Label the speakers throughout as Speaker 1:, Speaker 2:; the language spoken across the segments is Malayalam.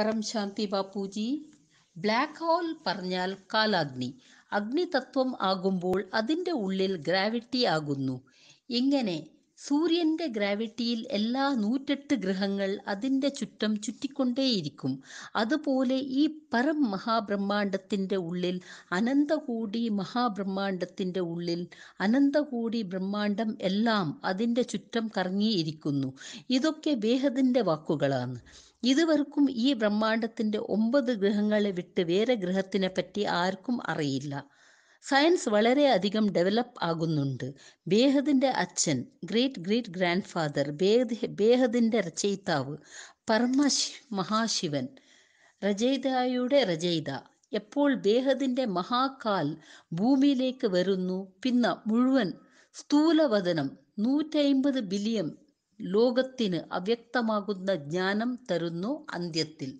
Speaker 1: പരംശാന്തി ബാപ്പുജി ബ്ലാക്ക് ഹോൾ പറഞ്ഞാൽ കാലാഗ്നി അഗ്നിതത്വം ആകുമ്പോൾ അതിൻ്റെ ഉള്ളിൽ ഗ്രാവിറ്റി ആകുന്നു ഇങ്ങനെ സൂര്യൻ്റെ ഗ്രാവിറ്റിയിൽ എല്ലാ നൂറ്റെട്ട് ഗ്രഹങ്ങൾ അതിൻ്റെ ചുറ്റം ചുറ്റിക്കൊണ്ടേയിരിക്കും അതുപോലെ ഈ പരം മഹാബ്രഹ്മാണ്ടത്തിൻ്റെ ഉള്ളിൽ അനന്തകൂടി മഹാബ്രഹ്മാണ്ടത്തിൻ്റെ ഉള്ളിൽ അനന്തകൂടി ബ്രഹ്മാണ്ടം എല്ലാം അതിൻ്റെ ചുറ്റം കറങ്ങിയിരിക്കുന്നു ഇതൊക്കെ വേഹത്തിൻ്റെ വാക്കുകളാണ് ഇതുവർക്കും ഈ ബ്രഹ്മാണ്ടത്തിന്റെ ഒമ്പത് ഗ്രഹങ്ങളെ വിട്ട് വേറെ ഗ്രഹത്തിനെ പറ്റി ആർക്കും അറിയില്ല സയൻസ് വളരെ അധികം ഡെവലപ്പ് ആകുന്നുണ്ട് ബേഹദിന്റെ അച്ഛൻ ഗ്രേറ്റ് ഗ്രേറ്റ് ഗ്രാൻഡ് ഫാദർ ബേഹദിന്റെ രചയിതാവ് പരമശി മഹാശിവൻ രചയിതായുടെ രചയിത എപ്പോൾ ബേഹദിന്റെ മഹാകാൽ ഭൂമിയിലേക്ക് വരുന്നു പിന്നെ മുഴുവൻ സ്ഥൂലവതനം നൂറ്റൈമ്പത് ബില്യൺ ലോകത്തിന് അവ്യക്തമാകുന്ന ജ്ഞാനം തരുന്നു അന്ത്യത്തിൽ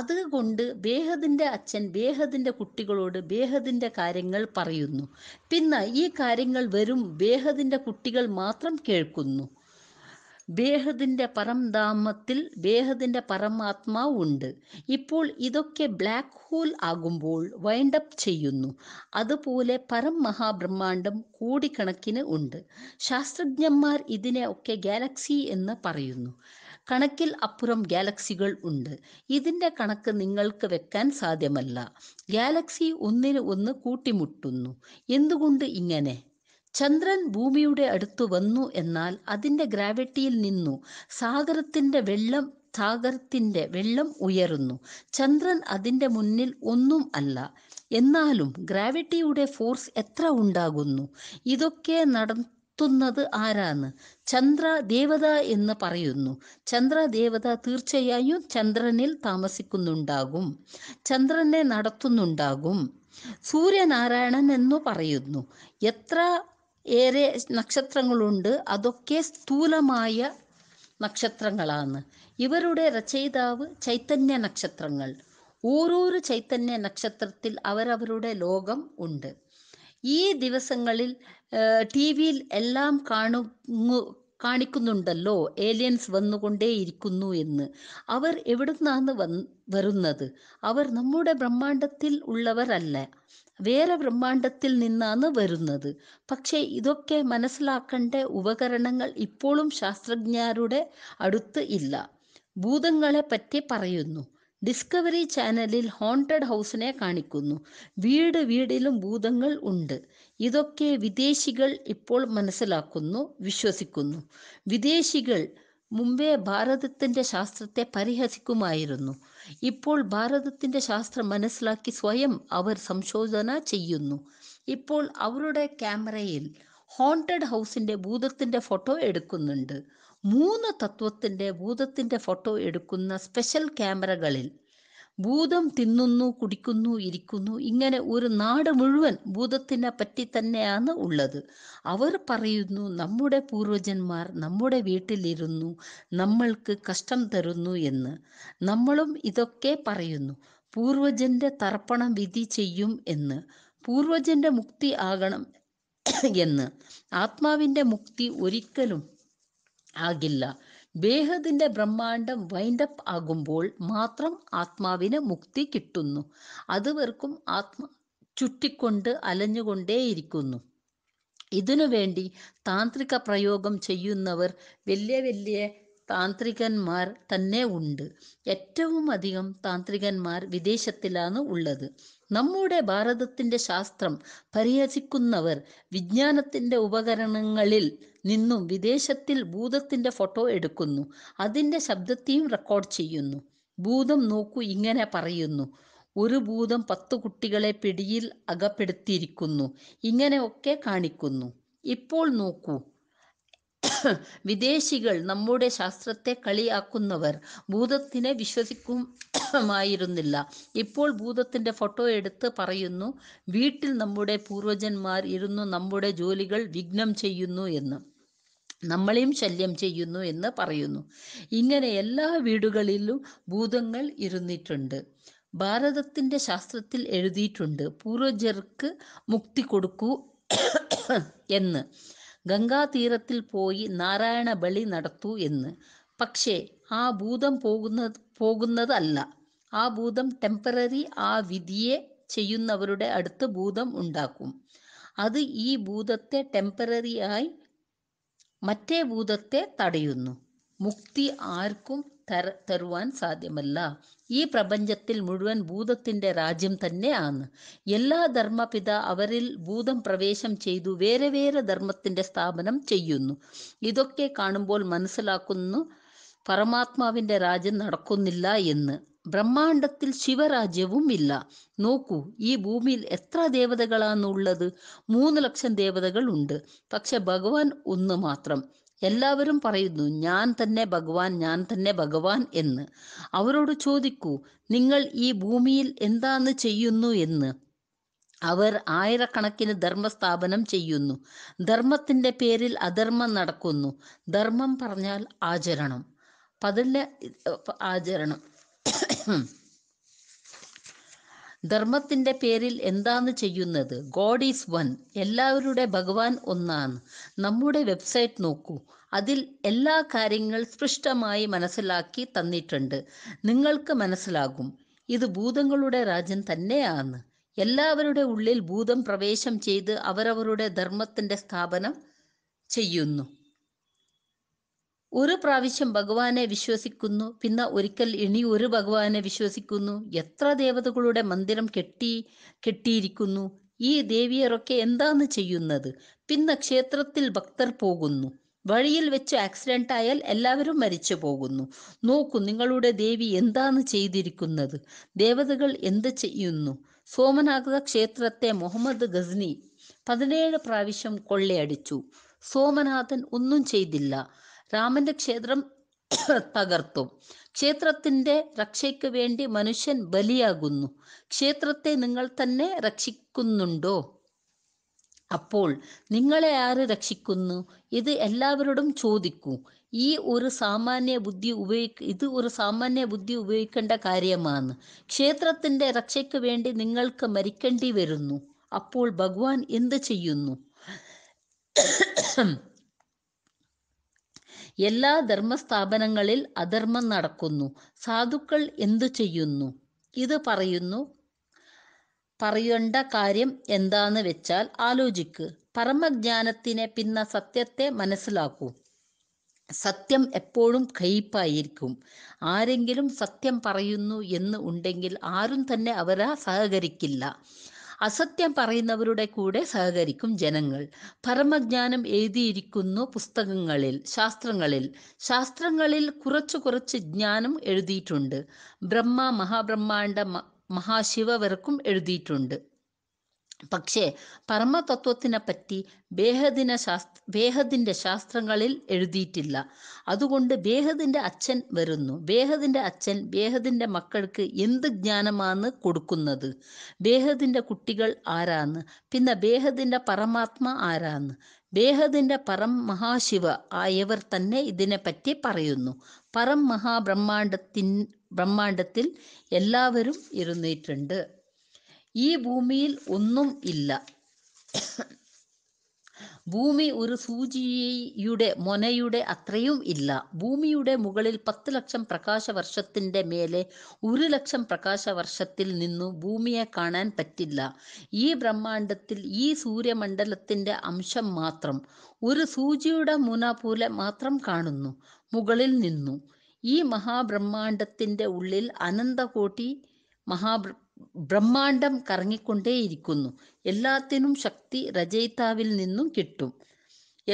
Speaker 1: അതുകൊണ്ട് ബേഹദിൻ്റെ അച്ഛൻ ബേഹദിൻ്റെ കുട്ടികളോട് ബേഹദിൻ്റെ കാര്യങ്ങൾ പറയുന്നു പിന്നെ ഈ കാര്യങ്ങൾ വരും ബേഹദിൻ്റെ കുട്ടികൾ മാത്രം കേൾക്കുന്നു ബേഹദിൻ്റെ പരംധാമത്തിൽ ബേഹദിൻ്റെ പരമാത്മാവ് ഉണ്ട് ഇപ്പോൾ ഇതൊക്കെ ബ്ലാക്ക് ഹോൾ ആകുമ്പോൾ വൈൻഡപ്പ് ചെയ്യുന്നു അതുപോലെ പരം മഹാബ്രഹ്മാണ്ടം കോടിക്കണക്കിന് ഉണ്ട് ശാസ്ത്രജ്ഞന്മാർ ഇതിനെ ഒക്കെ ഗാലക്സി എന്ന് പറയുന്നു കണക്കിൽ അപ്പുറം ഗാലക്സികൾ ഉണ്ട് ഇതിൻ്റെ കണക്ക് നിങ്ങൾക്ക് വെക്കാൻ സാധ്യമല്ല ഗാലക്സി ഒന്നിന് ഒന്ന് കൂട്ടിമുട്ടുന്നു എന്തുകൊണ്ട് ഇങ്ങനെ ചന്ദ്രൻ ഭൂമിയുടെ അടുത്ത് വന്നു എന്നാൽ അതിൻ്റെ ഗ്രാവിറ്റിയിൽ നിന്നു സാഗരത്തിൻ്റെ വെള്ളം സാഗരത്തിൻ്റെ വെള്ളം ഉയരുന്നു ചന്ദ്രൻ അതിൻ്റെ മുന്നിൽ ഒന്നും അല്ല എന്നാലും ഗ്രാവിറ്റിയുടെ ഫോഴ്സ് എത്ര ഉണ്ടാകുന്നു ഇതൊക്കെ നടത്തുന്നത് ആരാണ് ചന്ദ്ര ദേവത എന്ന് പറയുന്നു ചന്ദ്ര ദേവത തീർച്ചയായും ചന്ദ്രനിൽ താമസിക്കുന്നുണ്ടാകും ചന്ദ്രനെ നടത്തുന്നുണ്ടാകും സൂര്യനാരായണൻ എന്നു പറയുന്നു എത്ര ഏറെ നക്ഷത്രങ്ങളുണ്ട് അതൊക്കെ സ്ഥൂലമായ നക്ഷത്രങ്ങളാണ് ഇവരുടെ രചയിതാവ് ചൈതന്യ നക്ഷത്രങ്ങൾ ഓരോരു ചൈതന്യ നക്ഷത്രത്തിൽ അവരവരുടെ ലോകം ഉണ്ട് ഈ ദിവസങ്ങളിൽ ടി വിയിൽ എല്ലാം കാണു കാണിക്കുന്നുണ്ടല്ലോ ഏലിയൻസ് വന്നുകൊണ്ടേയിരിക്കുന്നു എന്ന് അവർ എവിടുന്നാണ് വന്ന് വരുന്നത് അവർ നമ്മുടെ ബ്രഹ്മാണ്ടത്തിൽ ഉള്ളവരല്ല വേറെ ബ്രഹ്മാണ്ടത്തിൽ നിന്നാണ് വരുന്നത് പക്ഷേ ഇതൊക്കെ മനസ്സിലാക്കേണ്ട ഉപകരണങ്ങൾ ഇപ്പോഴും ശാസ്ത്രജ്ഞരുടെ അടുത്ത് ഇല്ല ഭൂതങ്ങളെ പറ്റി പറയുന്നു ഡിസ്കവറി ചാനലിൽ ഹോണ്ടഡ് ഹൗസിനെ കാണിക്കുന്നു വീട് വീടിലും ഭൂതങ്ങൾ ഉണ്ട് ഇതൊക്കെ വിദേശികൾ ഇപ്പോൾ മനസ്സിലാക്കുന്നു വിശ്വസിക്കുന്നു വിദേശികൾ മുമ്പേ ഭാരതത്തിൻ്റെ ശാസ്ത്രത്തെ പരിഹസിക്കുമായിരുന്നു ഇപ്പോൾ ഭാരതത്തിൻ്റെ ശാസ്ത്രം മനസ്സിലാക്കി സ്വയം അവർ സംശോധന ചെയ്യുന്നു ഇപ്പോൾ അവരുടെ ക്യാമറയിൽ ഹോണ്ടഡ് ഹൗസിൻ്റെ ഭൂതത്തിൻ്റെ ഫോട്ടോ എടുക്കുന്നുണ്ട് മൂന്ന് തത്വത്തിൻ്റെ ഭൂതത്തിൻ്റെ ഫോട്ടോ എടുക്കുന്ന സ്പെഷ്യൽ ക്യാമറകളിൽ ഭൂതം തിന്നുന്നു കുടിക്കുന്നു ഇരിക്കുന്നു ഇങ്ങനെ ഒരു നാട് മുഴുവൻ ഭൂതത്തിനെ പറ്റി തന്നെയാണ് ഉള്ളത് അവർ പറയുന്നു നമ്മുടെ പൂർവജന്മാർ നമ്മുടെ വീട്ടിലിരുന്നു നമ്മൾക്ക് കഷ്ടം തരുന്നു എന്ന് നമ്മളും ഇതൊക്കെ പറയുന്നു പൂർവജന്റെ തർപ്പണം വിധി ചെയ്യും എന്ന് പൂർവജന്റെ മുക്തി ആകണം എന്ന് ആത്മാവിൻ്റെ മുക്തി ഒരിക്കലും ആകില്ല ദേഹത്തിൻ്റെ ബ്രഹ്മാണ്ടം വൈൻഡപ്പ് ആകുമ്പോൾ മാത്രം ആത്മാവിന് മുക്തി കിട്ടുന്നു അതുവർക്കും ആത്മ ചുറ്റിക്കൊണ്ട് അലഞ്ഞുകൊണ്ടേയിരിക്കുന്നു വേണ്ടി താന്ത്രിക പ്രയോഗം ചെയ്യുന്നവർ വലിയ വലിയ താന്ത്രികന്മാർ തന്നെ ഉണ്ട് ഏറ്റവും അധികം താന്ത്രികന്മാർ വിദേശത്തിലാണ് ഉള്ളത് നമ്മുടെ ഭാരതത്തിൻ്റെ ശാസ്ത്രം പരിഹസിക്കുന്നവർ വിജ്ഞാനത്തിൻ്റെ ഉപകരണങ്ങളിൽ നിന്നും വിദേശത്തിൽ ഭൂതത്തിൻ്റെ ഫോട്ടോ എടുക്കുന്നു അതിൻ്റെ ശബ്ദത്തെയും റെക്കോർഡ് ചെയ്യുന്നു ഭൂതം നോക്കൂ ഇങ്ങനെ പറയുന്നു ഒരു ഭൂതം പത്ത് കുട്ടികളെ പിടിയിൽ അകപ്പെടുത്തിയിരിക്കുന്നു ഇങ്ങനെയൊക്കെ കാണിക്കുന്നു ഇപ്പോൾ നോക്കൂ വിദേശികൾ നമ്മുടെ ശാസ്ത്രത്തെ കളിയാക്കുന്നവർ ഭൂതത്തിനെ വിശ്വസിക്കുമായിരുന്നില്ല ഇപ്പോൾ ഭൂതത്തിൻ്റെ ഫോട്ടോ എടുത്ത് പറയുന്നു വീട്ടിൽ നമ്മുടെ പൂർവജന്മാർ ഇരുന്നു നമ്മുടെ ജോലികൾ വിഘ്നം ചെയ്യുന്നു എന്ന് നമ്മളെയും ശല്യം ചെയ്യുന്നു എന്ന് പറയുന്നു ഇങ്ങനെ എല്ലാ വീടുകളിലും ഭൂതങ്ങൾ ഇരുന്നിട്ടുണ്ട് ഭാരതത്തിൻ്റെ ശാസ്ത്രത്തിൽ എഴുതിയിട്ടുണ്ട് പൂർവജർക്ക് മുക്തി കൊടുക്കൂ എന്ന് ഗംഗാതീരത്തിൽ പോയി നാരായണ ബലി നടത്തൂ എന്ന് പക്ഷേ ആ ഭൂതം പോകുന്ന പോകുന്നതല്ല ആ ഭൂതം ടെമ്പററി ആ വിധിയെ ചെയ്യുന്നവരുടെ അടുത്ത് ഭൂതം ഉണ്ടാക്കും അത് ഈ ഭൂതത്തെ ടെമ്പററി ആയി മറ്റേ ഭൂതത്തെ തടയുന്നു മുക്തി ആർക്കും തര തരുവാൻ സാധ്യമല്ല ഈ പ്രപഞ്ചത്തിൽ മുഴുവൻ ഭൂതത്തിൻ്റെ രാജ്യം തന്നെയാണ് എല്ലാ ധർമ്മപിത അവരിൽ ഭൂതം പ്രവേശം ചെയ്തു വേറെ വേറെ ധർമ്മത്തിൻ്റെ സ്ഥാപനം ചെയ്യുന്നു ഇതൊക്കെ കാണുമ്പോൾ മനസ്സിലാക്കുന്നു പരമാത്മാവിന്റെ രാജ്യം നടക്കുന്നില്ല എന്ന് ബ്രഹ്മാണ്ടത്തിൽ ശിവരാജ്യവും ഇല്ല നോക്കൂ ഈ ഭൂമിയിൽ എത്ര ദേവതകളാണുള്ളത് മൂന്ന് ലക്ഷം ദേവതകൾ ഉണ്ട് പക്ഷെ ഭഗവാൻ ഒന്ന് മാത്രം എല്ലാവരും പറയുന്നു ഞാൻ തന്നെ ഭഗവാൻ ഞാൻ തന്നെ ഭഗവാൻ എന്ന് അവരോട് ചോദിക്കൂ നിങ്ങൾ ഈ ഭൂമിയിൽ എന്താണ് ചെയ്യുന്നു എന്ന് അവർ ആയിരക്കണക്കിന് ധർമ്മസ്ഥാപനം ചെയ്യുന്നു ധർമ്മത്തിൻ്റെ പേരിൽ അധർമ്മം നടക്കുന്നു ധർമ്മം പറഞ്ഞാൽ ആചരണം പതില്ല ആചരണം ധർമ്മത്തിന്റെ പേരിൽ എന്താണ് ചെയ്യുന്നത് ഗോഡ് ഈസ് വൺ എല്ലാവരുടെ ഭഗവാൻ ഒന്നാണ് നമ്മുടെ വെബ്സൈറ്റ് നോക്കൂ അതിൽ എല്ലാ കാര്യങ്ങൾ സ്പൃഷ്ടമായി മനസ്സിലാക്കി തന്നിട്ടുണ്ട് നിങ്ങൾക്ക് മനസ്സിലാകും ഇത് ഭൂതങ്ങളുടെ രാജ്യം തന്നെയാണ് എല്ലാവരുടെ ഉള്ളിൽ ഭൂതം പ്രവേശം ചെയ്ത് അവരവരുടെ ധർമ്മത്തിന്റെ സ്ഥാപനം ചെയ്യുന്നു ഒരു പ്രാവശ്യം ഭഗവാനെ വിശ്വസിക്കുന്നു പിന്നെ ഒരിക്കൽ ഇനി ഒരു ഭഗവാനെ വിശ്വസിക്കുന്നു എത്ര ദേവതകളുടെ മന്ദിരം കെട്ടി കെട്ടിയിരിക്കുന്നു ഈ ദേവിയരൊക്കെ എന്താണ് ചെയ്യുന്നത് പിന്നെ ക്ഷേത്രത്തിൽ ഭക്തർ പോകുന്നു വഴിയിൽ വെച്ച് ആക്സിഡന്റ് ആയാൽ എല്ലാവരും മരിച്ചു പോകുന്നു നോക്കൂ നിങ്ങളുടെ ദേവി എന്താണ് ചെയ്തിരിക്കുന്നത് ദേവതകൾ എന്ത് ചെയ്യുന്നു സോമനാഥ ക്ഷേത്രത്തെ മുഹമ്മദ് ഗസ്നി പതിനേഴ് പ്രാവശ്യം കൊള്ളയടിച്ചു സോമനാഥൻ ഒന്നും ചെയ്തില്ല രാമന്റെ ക്ഷേത്രം തകർത്തു ക്ഷേത്രത്തിന്റെ രക്ഷയ്ക്ക് വേണ്ടി മനുഷ്യൻ ബലിയാകുന്നു ക്ഷേത്രത്തെ നിങ്ങൾ തന്നെ രക്ഷിക്കുന്നുണ്ടോ അപ്പോൾ നിങ്ങളെ ആര് രക്ഷിക്കുന്നു ഇത് എല്ലാവരോടും ചോദിക്കൂ ഈ ഒരു സാമാന്യ ബുദ്ധി ഉപയോഗിക്ക ഇത് ഒരു സാമാന്യ ബുദ്ധി ഉപയോഗിക്കേണ്ട കാര്യമാണ് ക്ഷേത്രത്തിന്റെ രക്ഷയ്ക്ക് വേണ്ടി നിങ്ങൾക്ക് മരിക്കേണ്ടി വരുന്നു അപ്പോൾ ഭഗവാൻ എന്ത് ചെയ്യുന്നു എല്ലാ ധർമ്മസ്ഥാപനങ്ങളിൽ അധർമ്മം നടക്കുന്നു സാധുക്കൾ എന്തു ചെയ്യുന്നു ഇത് പറയുന്നു പറയേണ്ട കാര്യം എന്താന്ന് വെച്ചാൽ ആലോചിക്ക് പരമജ്ഞാനത്തിനെ പിന്ന സത്യത്തെ മനസ്സിലാക്കൂ സത്യം എപ്പോഴും കയ്പായിരിക്കും ആരെങ്കിലും സത്യം പറയുന്നു എന്ന് ഉണ്ടെങ്കിൽ ആരും തന്നെ അവരെ സഹകരിക്കില്ല അസത്യം പറയുന്നവരുടെ കൂടെ സഹകരിക്കും ജനങ്ങൾ പരമജ്ഞാനം എഴുതിയിരിക്കുന്നു പുസ്തകങ്ങളിൽ ശാസ്ത്രങ്ങളിൽ ശാസ്ത്രങ്ങളിൽ കുറച്ചു കുറച്ച് ജ്ഞാനം എഴുതിയിട്ടുണ്ട് ബ്രഹ്മ മഹാബ്രഹ്മാണ്ട മഹാശിവവർക്കും എഴുതിയിട്ടുണ്ട് പക്ഷേ പരമതത്വത്തിനെപ്പറ്റി ബേഹദിന ശാസ്ത്ര ബേഹദിൻ്റെ ശാസ്ത്രങ്ങളിൽ എഴുതിയിട്ടില്ല അതുകൊണ്ട് ബേഹദിൻ്റെ അച്ഛൻ വരുന്നു ബേഹദിൻ്റെ അച്ഛൻ ബേഹദിൻ്റെ മക്കൾക്ക് എന്ത് ജ്ഞാനമാണ് കൊടുക്കുന്നത് ബേഹദിൻ്റെ കുട്ടികൾ ആരാന്ന് പിന്നെ ബേഹദിൻ്റെ പരമാത്മ ആരാന്ന് ബേഹദിൻ്റെ പരം മഹാശിവ ആയവർ തന്നെ ഇതിനെപ്പറ്റി പറയുന്നു പരം മഹാബ്രഹ്മാണ്ടത്തിൻ ബ്രഹ്മാണ്ടത്തിൽ എല്ലാവരും ഇരുന്നിട്ടുണ്ട് ഈ ഭൂമിയിൽ ഒന്നും ഇല്ല ഭൂമി ഒരു സൂചിയുടെ മൊനയുടെ അത്രയും ഇല്ല ഭൂമിയുടെ മുകളിൽ പത്ത് ലക്ഷം പ്രകാശ വർഷത്തിൻ്റെ മേലെ ഒരു ലക്ഷം പ്രകാശ വർഷത്തിൽ നിന്നു ഭൂമിയെ കാണാൻ പറ്റില്ല ഈ ബ്രഹ്മാണ്ടത്തിൽ ഈ സൂര്യമണ്ഡലത്തിൻ്റെ അംശം മാത്രം ഒരു സൂചിയുടെ മുന പോലെ മാത്രം കാണുന്നു മുകളിൽ നിന്നു ഈ മഹാബ്രഹ്മാണ്ടത്തിൻ്റെ ഉള്ളിൽ അനന്തകോട്ടി മഹാബ്ര ബ്രഹ്മാണ്ടം കറങ്ങിക്കൊണ്ടേയിരിക്കുന്നു എല്ലാത്തിനും ശക്തി രചയിതാവിൽ നിന്നും കിട്ടും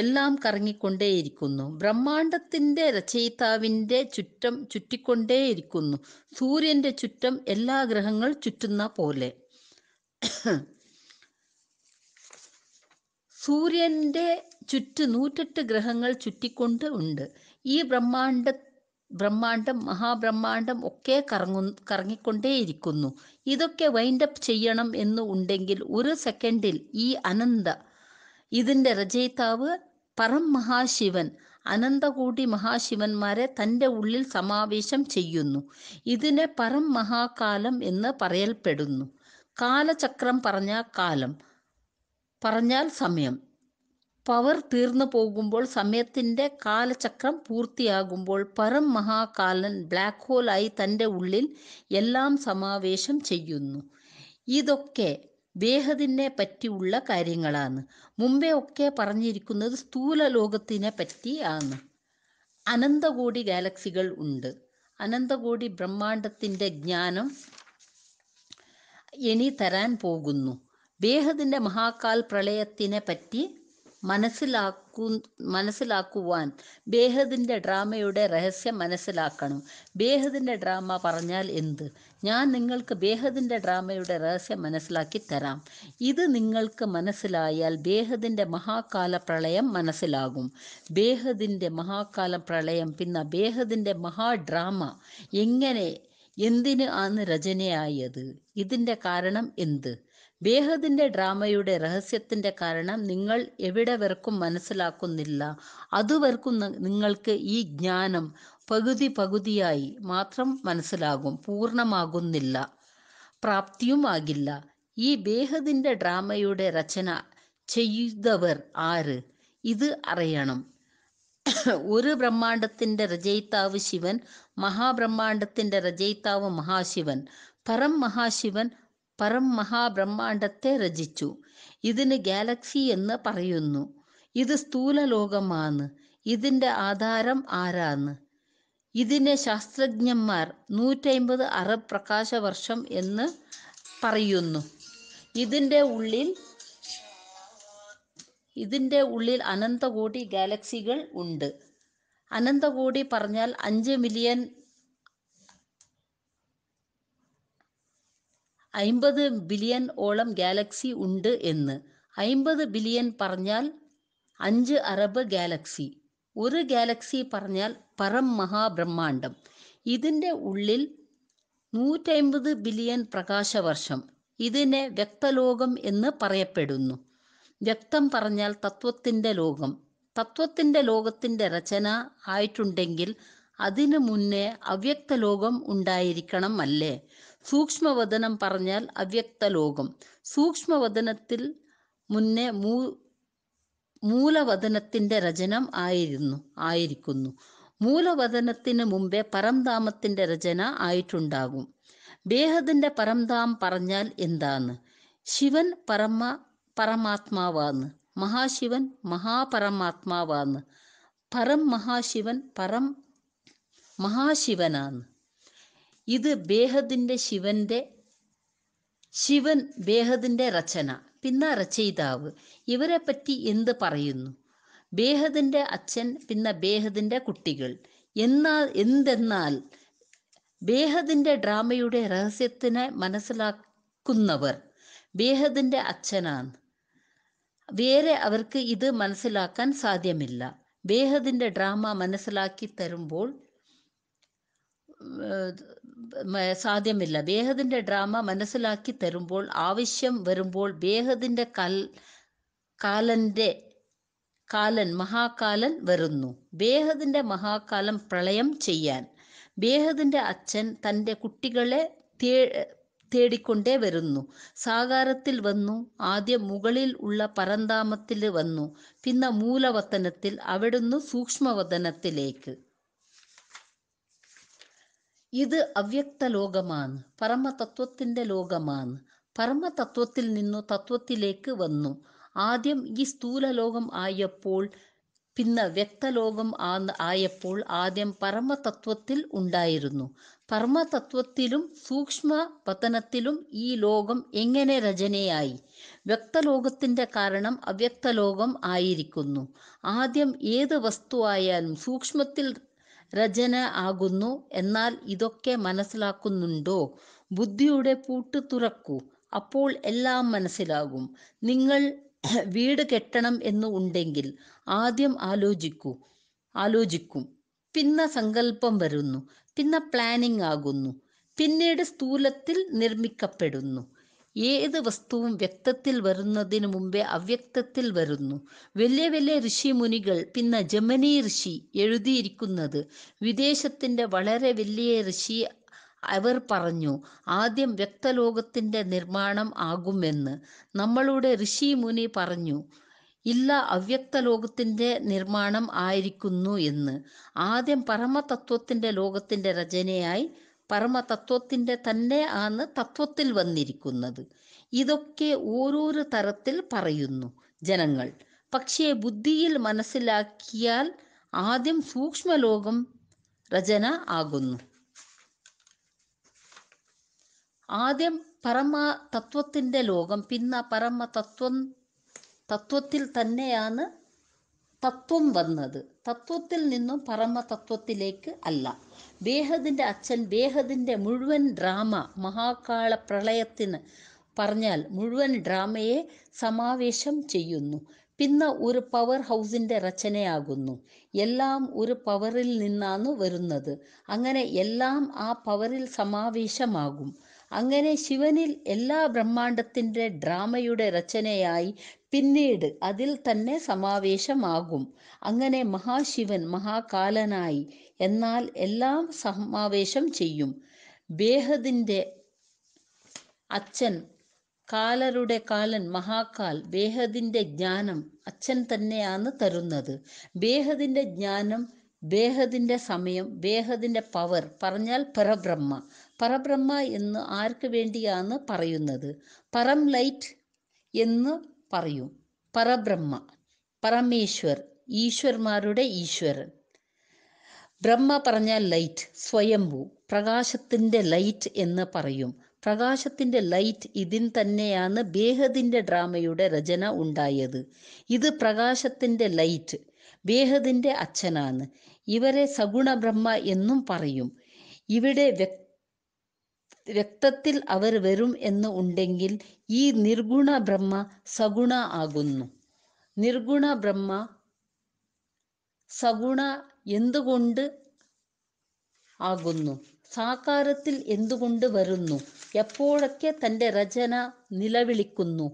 Speaker 1: എല്ലാം കറങ്ങിക്കൊണ്ടേയിരിക്കുന്നു ബ്രഹ്മാണ്ടത്തിൻ്റെ രചയിതാവിൻ്റെ ചുറ്റം ചുറ്റിക്കൊണ്ടേയിരിക്കുന്നു സൂര്യൻ്റെ ചുറ്റം എല്ലാ ഗ്രഹങ്ങൾ ചുറ്റുന്ന പോലെ സൂര്യൻ്റെ ചുറ്റ് നൂറ്റെട്ട് ഗ്രഹങ്ങൾ ചുറ്റിക്കൊണ്ട് ഉണ്ട് ഈ ബ്രഹ്മാണ്ട ബ്രഹ്മാണ്ടം മഹാബ്രഹ്മാണ്ടം ഒക്കെ കറങ്ങു കറങ്ങിക്കൊണ്ടേയിരിക്കുന്നു ഇതൊക്കെ വൈൻഡപ്പ് ചെയ്യണം എന്ന് ഉണ്ടെങ്കിൽ ഒരു സെക്കൻഡിൽ ഈ അനന്ത ഇതിൻ്റെ രചയിതാവ് പറം മഹാശിവൻ അനന്തകൂടി മഹാശിവന്മാരെ തൻ്റെ ഉള്ളിൽ സമാവേശം ചെയ്യുന്നു ഇതിനെ പറം മഹാകാലം എന്ന് പറയൽപ്പെടുന്നു കാലചക്രം പറഞ്ഞ കാലം പറഞ്ഞാൽ സമയം പവർ തീർന്നു പോകുമ്പോൾ സമയത്തിൻ്റെ കാലചക്രം പൂർത്തിയാകുമ്പോൾ പരം മഹാകാലൻ ബ്ലാക്ക് ഹോളായി തൻ്റെ ഉള്ളിൽ എല്ലാം സമാവേശം ചെയ്യുന്നു ഇതൊക്കെ ദേഹത്തിനെ പറ്റിയുള്ള കാര്യങ്ങളാണ് മുമ്പേ ഒക്കെ പറഞ്ഞിരിക്കുന്നത് സ്ഥൂല ലോകത്തിനെ പറ്റി ആണ് അനന്തകോടി ഗാലക്സികൾ ഉണ്ട് അനന്തകോടി ബ്രഹ്മാണ്ടത്തിൻ്റെ ജ്ഞാനം ഇനി തരാൻ പോകുന്നു ദേഹത്തിൻ്റെ മഹാകാൽ പ്രളയത്തിനെ പറ്റി മനസ്സിലാക്കു മനസ്സിലാക്കുവാൻ ബേഹദിൻ്റെ ഡ്രാമയുടെ രഹസ്യം മനസ്സിലാക്കണം ബേഹദിൻ്റെ ഡ്രാമ പറഞ്ഞാൽ എന്ത് ഞാൻ നിങ്ങൾക്ക് ബേഹദിൻ്റെ ഡ്രാമയുടെ രഹസ്യം മനസ്സിലാക്കി തരാം ഇത് നിങ്ങൾക്ക് മനസ്സിലായാൽ ബേഹദിൻ്റെ മഹാകാല പ്രളയം മനസ്സിലാകും ബേഹദിൻ്റെ മഹാകാല പ്രളയം പിന്നെ ബേഹദിൻ്റെ മഹാ ഡ്രാമ എങ്ങനെ എന്തിന് ആണ് രചനയായത് ഇതിൻ്റെ കാരണം എന്ത് ബേഹദിന്റെ ഡ്രാമയുടെ രഹസ്യത്തിന്റെ കാരണം നിങ്ങൾ എവിടെ വർക്കും മനസ്സിലാക്കുന്നില്ല അതുവർക്കും നിങ്ങൾക്ക് ഈ ജ്ഞാനം പകുതി പകുതിയായി മാത്രം മനസ്സിലാകും പൂർണ്ണമാകുന്നില്ല പ്രാപ്തിയും ആകില്ല ഈ ബേഹദിന്റെ ഡ്രാമയുടെ രചന ചെയ്തവർ ആര് ഇത് അറിയണം ഒരു ബ്രഹ്മാണ്ടത്തിന്റെ രചയിതാവ് ശിവൻ മഹാബ്രഹ്മാണ്ടത്തിന്റെ രചയിതാവ് മഹാശിവൻ പരം മഹാശിവൻ പരം മഹാബ്രഹ്മാണ്ടത്തെ രചിച്ചു ഇതിന് ഗാലക്സി എന്ന് പറയുന്നു ഇത് സ്ഥൂല ലോകമാണ് ഇതിൻ്റെ ആധാരം ആരാന്ന് ഇതിനെ ശാസ്ത്രജ്ഞന്മാർ നൂറ്റമ്പത് അറബ് പ്രകാശ വർഷം എന്ന് പറയുന്നു ഇതിൻ്റെ ഉള്ളിൽ ഇതിൻ്റെ ഉള്ളിൽ അനന്തകോടി ഗാലക്സികൾ ഉണ്ട് അനന്തകോടി പറഞ്ഞാൽ അഞ്ച് മില്യൺ അയിമ്പത് ബില്യൺ ഓളം ഗാലക്സി ഉണ്ട് എന്ന് അയിമ്പത് ബില്യൺ പറഞ്ഞാൽ അഞ്ച് അറബ് ഗാലക്സി ഒരു ഗാലക്സി പറഞ്ഞാൽ പരം മഹാബ്രഹ്മാണ്ടം ഇതിൻ്റെ ഉള്ളിൽ നൂറ്റമ്പത് ബില്യൺ പ്രകാശവർഷം ഇതിനെ വ്യക്തലോകം എന്ന് പറയപ്പെടുന്നു വ്യക്തം പറഞ്ഞാൽ തത്വത്തിൻ്റെ ലോകം തത്വത്തിൻ്റെ ലോകത്തിൻ്റെ രചന ആയിട്ടുണ്ടെങ്കിൽ അതിനു മുന്നേ അവ്യക്ത ലോകം ഉണ്ടായിരിക്കണം അല്ലേ സൂക്ഷ്മവദനം പറഞ്ഞാൽ അവ്യക്ത ലോകം സൂക്ഷ്മവദനത്തിൽ മുന്നേ മൂ മൂലവദനത്തിന്റെ രചനം ആയിരുന്നു ആയിരിക്കുന്നു മൂലവദനത്തിന് മുമ്പേ പരംധാമത്തിന്റെ രചന ആയിട്ടുണ്ടാകും ബേഹദിൻ്റെ പരംധാം പറഞ്ഞാൽ എന്താണ് ശിവൻ പരമ പരമാത്മാവാണ് മഹാശിവൻ മഹാപരമാത്മാവാണ് പരം മഹാശിവൻ പരം മഹാശിവനാണ് ഇത് ബേഹദിന്റെ ശിവന്റെ ശിവൻ ബേഹദിന്റെ രചന പിന്ന രചയിതാവ് ഇവരെ പറ്റി എന്ത് പറയുന്നു ബേഹദിന്റെ അച്ഛൻ പിന്നെ ബേഹദിന്റെ കുട്ടികൾ എന്നാൽ എന്തെന്നാൽ ബേഹദിന്റെ ഡ്രാമയുടെ രഹസ്യത്തിനെ മനസ്സിലാക്കുന്നവർ ബേഹദിന്റെ അച്ഛനാണ് വേറെ അവർക്ക് ഇത് മനസ്സിലാക്കാൻ സാധ്യമില്ല ബേഹദിന്റെ ഡ്രാമ മനസ്സിലാക്കി തരുമ്പോൾ സാധ്യമില്ല ബേഹദിൻ്റെ ഡ്രാമ മനസ്സിലാക്കി തരുമ്പോൾ ആവശ്യം വരുമ്പോൾ ബേഹദിൻ്റെ കൽ കാലൻ്റെ കാലൻ മഹാകാലൻ വരുന്നു ബേഹദിൻ്റെ മഹാകാലം പ്രളയം ചെയ്യാൻ ബേഹദിൻ്റെ അച്ഛൻ തൻ്റെ കുട്ടികളെ തേ തേടിക്കൊണ്ടേ വരുന്നു സാഗാരത്തിൽ വന്നു ആദ്യം മുകളിൽ ഉള്ള പരന്താമത്തിൽ വന്നു പിന്നെ മൂലവത്തനത്തിൽ അവിടുന്ന് സൂക്ഷ്മവതനത്തിലേക്ക് ഇത് അവ്യക്ത ലോകമാണ് പരമതത്വത്തിന്റെ ലോകമാണ് പരമതത്വത്തിൽ നിന്നു തത്വത്തിലേക്ക് വന്നു ആദ്യം ഈ സ്ഥൂല ലോകം ആയപ്പോൾ പിന്നെ വ്യക്തലോകം ആ ആയപ്പോൾ ആദ്യം പരമതത്വത്തിൽ ഉണ്ടായിരുന്നു പരമതത്വത്തിലും സൂക്ഷ്മ പതനത്തിലും ഈ ലോകം എങ്ങനെ രചനയായി ലോകത്തിന്റെ കാരണം അവ്യക്തലോകം ആയിരിക്കുന്നു ആദ്യം ഏത് വസ്തുവായാലും സൂക്ഷ്മത്തിൽ രചന ആകുന്നു എന്നാൽ ഇതൊക്കെ മനസ്സിലാക്കുന്നുണ്ടോ ബുദ്ധിയുടെ പൂട്ട് തുറക്കൂ അപ്പോൾ എല്ലാം മനസ്സിലാകും നിങ്ങൾ വീട് കെട്ടണം എന്ന് ഉണ്ടെങ്കിൽ ആദ്യം ആലോചിക്കൂ ആലോചിക്കും പിന്നെ സങ്കല്പം വരുന്നു പിന്നെ പ്ലാനിംഗ് ആകുന്നു പിന്നീട് സ്ഥൂലത്തിൽ നിർമ്മിക്കപ്പെടുന്നു ഏത് വസ്തുവും വ്യക്തത്തിൽ വരുന്നതിന് മുമ്പേ അവ്യക്തത്തിൽ വരുന്നു വലിയ വലിയ ഋഷിമുനികൾ പിന്നെ ജമനി ഋഷി എഴുതിയിരിക്കുന്നത് വിദേശത്തിൻ്റെ വളരെ വലിയ ഋഷി അവർ പറഞ്ഞു ആദ്യം വ്യക്തലോകത്തിൻ്റെ നിർമ്മാണം ആകുമെന്ന് നമ്മളുടെ ഋഷി മുനി പറഞ്ഞു ഇല്ല അവ്യക്ത ലോകത്തിൻ്റെ നിർമ്മാണം ആയിരിക്കുന്നു എന്ന് ആദ്യം പരമതത്വത്തിൻ്റെ ലോകത്തിൻ്റെ രചനയായി പരമതത്വത്തിൻ്റെ തന്നെ ആണ് തത്വത്തിൽ വന്നിരിക്കുന്നത് ഇതൊക്കെ ഓരോരോ തരത്തിൽ പറയുന്നു ജനങ്ങൾ പക്ഷേ ബുദ്ധിയിൽ മനസ്സിലാക്കിയാൽ ആദ്യം സൂക്ഷ്മലോകം രചന ആകുന്നു ആദ്യം പരമ തത്വത്തിൻ്റെ ലോകം പിന്നെ പരമ തത്വം തത്വത്തിൽ തന്നെയാണ് തത്വം വന്നത് തത്വത്തിൽ നിന്നും പരമതത്വത്തിലേക്ക് അല്ല ബേഹദിൻ്റെ അച്ഛൻ ബേഹദിൻ്റെ മുഴുവൻ ഡ്രാമ മഹാകാല പ്രളയത്തിന് പറഞ്ഞാൽ മുഴുവൻ ഡ്രാമയെ സമാവേശം ചെയ്യുന്നു പിന്നെ ഒരു പവർ ഹൗസിൻ്റെ രചനയാകുന്നു എല്ലാം ഒരു പവറിൽ നിന്നാണ് വരുന്നത് അങ്ങനെ എല്ലാം ആ പവറിൽ സമാവേശമാകും അങ്ങനെ ശിവനിൽ എല്ലാ ബ്രഹ്മാണ്ടത്തിൻ്റെ ഡ്രാമയുടെ രചനയായി പിന്നീട് അതിൽ തന്നെ സമാവേശമാകും അങ്ങനെ മഹാശിവൻ മഹാകാലനായി എന്നാൽ എല്ലാം സമാവേശം ചെയ്യും ബേഹദിൻ്റെ അച്ഛൻ കാലരുടെ കാലൻ മഹാകാൽ ബേഹദിൻ്റെ ജ്ഞാനം അച്ഛൻ തന്നെയാണ് തരുന്നത് ബേഹദിൻ്റെ ജ്ഞാനം ബേഹദിൻ്റെ സമയം ബേഹദിൻ്റെ പവർ പറഞ്ഞാൽ പരബ്രഹ്മ പരബ്രഹ്മ എന്ന് ആർക്ക് വേണ്ടിയാണ് പറയുന്നത് പരം ലൈറ്റ് എന്ന് പറയൂ പരബ്രഹ്മ പരമേശ്വർ ഈശ്വർമാരുടെ ഈശ്വരൻ ബ്രഹ്മ പറഞ്ഞാൽ ലൈറ്റ് സ്വയംഭൂ പ്രകാശത്തിൻ്റെ ലൈറ്റ് എന്ന് പറയും പ്രകാശത്തിൻ്റെ ലൈറ്റ് ഇതിൻ തന്നെയാണ് ബേഹദിൻ്റെ ഡ്രാമയുടെ രചന ഉണ്ടായത് ഇത് പ്രകാശത്തിൻ്റെ ലൈറ്റ് ബേഹദിൻ്റെ അച്ഛനാണ് ഇവരെ സഗുണ ബ്രഹ്മ എന്നും പറയും ഇവിടെ വ്യക്തി രക്തത്തിൽ അവർ വരും എന്ന് ഉണ്ടെങ്കിൽ ഈ നിർഗുണ ബ്രഹ്മ സഗുണ ആകുന്നു നിർഗുണ ബ്രഹ്മ സഗുണ എന്തുകൊണ്ട് ആകുന്നു സാകാരത്തിൽ എന്തുകൊണ്ട് വരുന്നു എപ്പോഴൊക്കെ തൻ്റെ രചന നിലവിളിക്കുന്നു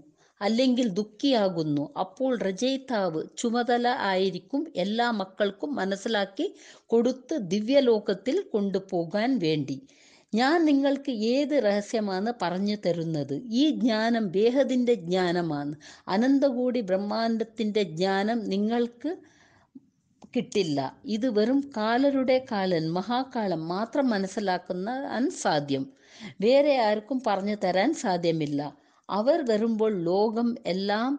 Speaker 1: അല്ലെങ്കിൽ ദുഃഖിയാകുന്നു അപ്പോൾ രചയിതാവ് ചുമതല ആയിരിക്കും എല്ലാ മക്കൾക്കും മനസ്സിലാക്കി കൊടുത്ത് ദിവ്യലോകത്തിൽ കൊണ്ടുപോകാൻ വേണ്ടി ഞാൻ നിങ്ങൾക്ക് ഏത് രഹസ്യമാണ് പറഞ്ഞു തരുന്നത് ഈ ജ്ഞാനം ദേഹത്തിൻ്റെ ജ്ഞാനമാണ് അനന്തകൂടി ബ്രഹ്മാണ്ടത്തിൻ്റെ ജ്ഞാനം നിങ്ങൾക്ക് കിട്ടില്ല ഇത് വെറും കാലരുടെ കാലൻ മഹാകാലം മാത്രം മനസ്സിലാക്കുന്ന അൻസാധ്യം വേറെ ആർക്കും പറഞ്ഞു തരാൻ സാധ്യമില്ല അവർ വരുമ്പോൾ ലോകം എല്ലാം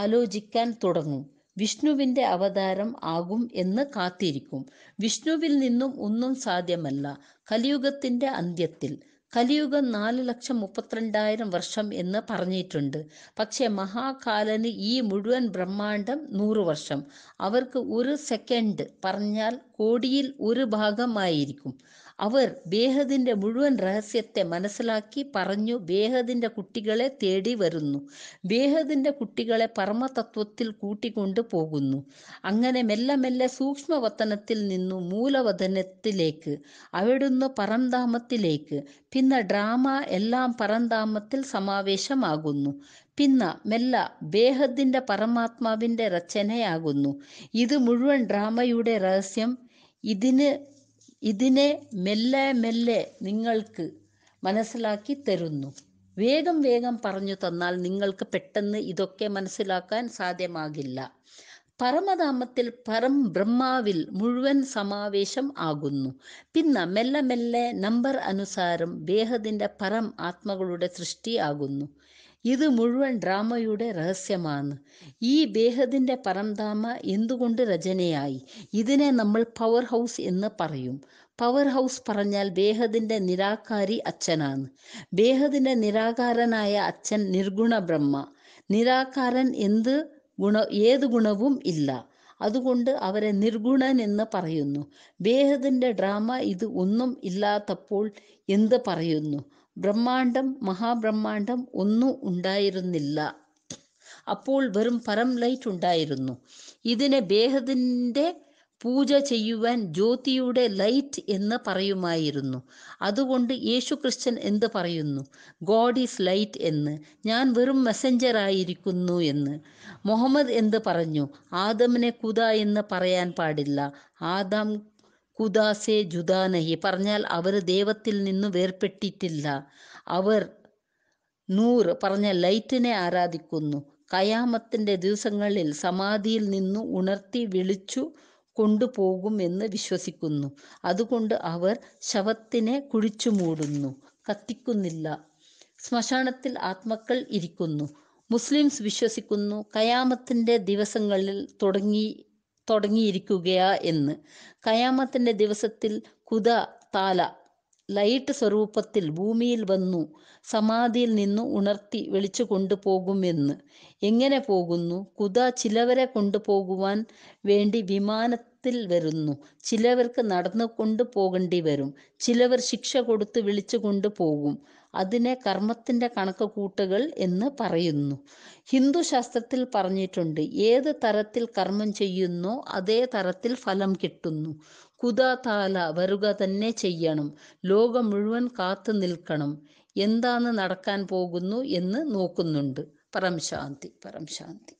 Speaker 1: ആലോചിക്കാൻ തുടങ്ങും വിഷ്ണുവിന്റെ അവതാരം ആകും എന്ന് കാത്തിരിക്കും വിഷ്ണുവിൽ നിന്നും ഒന്നും സാധ്യമല്ല കലിയുഗത്തിന്റെ അന്ത്യത്തിൽ കലിയുഗം നാല് ലക്ഷം മുപ്പത്തിരണ്ടായിരം വർഷം എന്ന് പറഞ്ഞിട്ടുണ്ട് പക്ഷേ മഹാകാലന് ഈ മുഴുവൻ ബ്രഹ്മാണ്ടം നൂറു വർഷം അവർക്ക് ഒരു സെക്കൻഡ് പറഞ്ഞാൽ കോടിയിൽ ഒരു ഭാഗമായിരിക്കും അവർ ബേഹദിൻ്റെ മുഴുവൻ രഹസ്യത്തെ മനസ്സിലാക്കി പറഞ്ഞു ബേഹദിൻ്റെ കുട്ടികളെ തേടി വരുന്നു ബേഹദിൻ്റെ കുട്ടികളെ പരമതത്വത്തിൽ കൂട്ടിക്കൊണ്ടു പോകുന്നു അങ്ങനെ മെല്ലെ മെല്ലെ സൂക്ഷ്മവത്തനത്തിൽ നിന്നു മൂലവതനത്തിലേക്ക് അവിടുന്ന് പരന്താമത്തിലേക്ക് പിന്നെ ഡ്രാമ എല്ലാം പരന്താമത്തിൽ സമാവേശമാകുന്നു പിന്ന മെല്ല ബേഹദിൻ്റെ പരമാത്മാവിൻ്റെ രചനയാകുന്നു ഇത് മുഴുവൻ ഡ്രാമയുടെ രഹസ്യം ഇതിന് ഇതിനെ മെല്ലെ മെല്ലെ നിങ്ങൾക്ക് മനസ്സിലാക്കി തരുന്നു വേഗം വേഗം പറഞ്ഞു തന്നാൽ നിങ്ങൾക്ക് പെട്ടെന്ന് ഇതൊക്കെ മനസ്സിലാക്കാൻ സാധ്യമാകില്ല പരമധാമത്തിൽ പരം ബ്രഹ്മാവിൽ മുഴുവൻ സമാവേശം ആകുന്നു പിന്നെ മെല്ലെ മെല്ലെ നമ്പർ അനുസാരം വേഹത്തിൻ്റെ പരം ആത്മകളുടെ സൃഷ്ടിയാകുന്നു ഇത് മുഴുവൻ ഡ്രാമയുടെ രഹസ്യമാണ് ഈ ബേഹദിൻ്റെ പരംധാമ എന്തുകൊണ്ട് രചനയായി ഇതിനെ നമ്മൾ പവർ ഹൗസ് എന്ന് പറയും പവർ ഹൗസ് പറഞ്ഞാൽ ബേഹദിൻ്റെ നിരാകാരി അച്ഛനാണ് ബേഹദിൻ്റെ നിരാകാരനായ അച്ഛൻ നിർഗുണ ബ്രഹ്മ നിരാകാരൻ എന്ത് ഗുണ ഏത് ഗുണവും ഇല്ല അതുകൊണ്ട് അവരെ നിർഗുണൻ എന്ന് പറയുന്നു ബേഹദിൻ്റെ ഡ്രാമ ഇത് ഒന്നും ഇല്ലാത്തപ്പോൾ എന്ത് പറയുന്നു ബ്രഹ്മാണ്ടം മഹാബ്രഹ്മാണ്ടം ഒന്നും ഉണ്ടായിരുന്നില്ല അപ്പോൾ വെറും പരം ലൈറ്റ് ഉണ്ടായിരുന്നു ഇതിനെ ബേഹദിൻ്റെ പൂജ ചെയ്യുവാൻ ജ്യോതിയുടെ ലൈറ്റ് എന്ന് പറയുമായിരുന്നു അതുകൊണ്ട് യേശു ക്രിസ്ത്യൻ എന്ത് പറയുന്നു ഗോഡ് ഈസ് ലൈറ്റ് എന്ന് ഞാൻ വെറും മെസ്സഞ്ചർ ആയിരിക്കുന്നു എന്ന് മുഹമ്മദ് എന്ത് പറഞ്ഞു ആദമിനെ കുത എന്ന് പറയാൻ പാടില്ല ആദം കുദാസെ ജുദാനഹി പറഞ്ഞാൽ അവർ ദൈവത്തിൽ നിന്ന് വേർപെട്ടിട്ടില്ല അവർ നൂർ പറഞ്ഞ ലൈറ്റിനെ ആരാധിക്കുന്നു കയാമത്തിൻ്റെ ദിവസങ്ങളിൽ സമാധിയിൽ നിന്ന് ഉണർത്തി വിളിച്ചു കൊണ്ടുപോകും എന്ന് വിശ്വസിക്കുന്നു അതുകൊണ്ട് അവർ ശവത്തിനെ കുഴിച്ചു മൂടുന്നു കത്തിക്കുന്നില്ല ശ്മശാനത്തിൽ ആത്മക്കൾ ഇരിക്കുന്നു മുസ്ലിംസ് വിശ്വസിക്കുന്നു കയാമത്തിൻ്റെ ദിവസങ്ങളിൽ തുടങ്ങി തുടങ്ങിയിരിക്കുകയാ എന്ന് കയാമത്തിൻ്റെ ദിവസത്തിൽ കുത താല ലൈറ്റ് സ്വരൂപത്തിൽ ഭൂമിയിൽ വന്നു സമാധിയിൽ നിന്നു ഉണർത്തി വെളിച്ചു കൊണ്ടുപോകുമെന്ന് എങ്ങനെ പോകുന്നു കുത ചിലവരെ കൊണ്ടുപോകുവാൻ വേണ്ടി വിമാനത്തിൽ വരുന്നു ചിലവർക്ക് നടന്നു കൊണ്ടു പോകേണ്ടി വരും ചിലവർ ശിക്ഷ കൊടുത്ത് വിളിച്ചു കൊണ്ടുപോകും അതിനെ കർമ്മത്തിൻ്റെ കണക്ക് കൂട്ടുകൾ എന്ന് പറയുന്നു ഹിന്ദു ശാസ്ത്രത്തിൽ പറഞ്ഞിട്ടുണ്ട് ഏത് തരത്തിൽ കർമ്മം ചെയ്യുന്നോ അതേ തരത്തിൽ ഫലം കിട്ടുന്നു കുതാതാല വരുക തന്നെ ചെയ്യണം ലോകം മുഴുവൻ കാത്തു നിൽക്കണം എന്താണ് നടക്കാൻ പോകുന്നു എന്ന് നോക്കുന്നുണ്ട് പരംശാന്തി പരംശാന്തി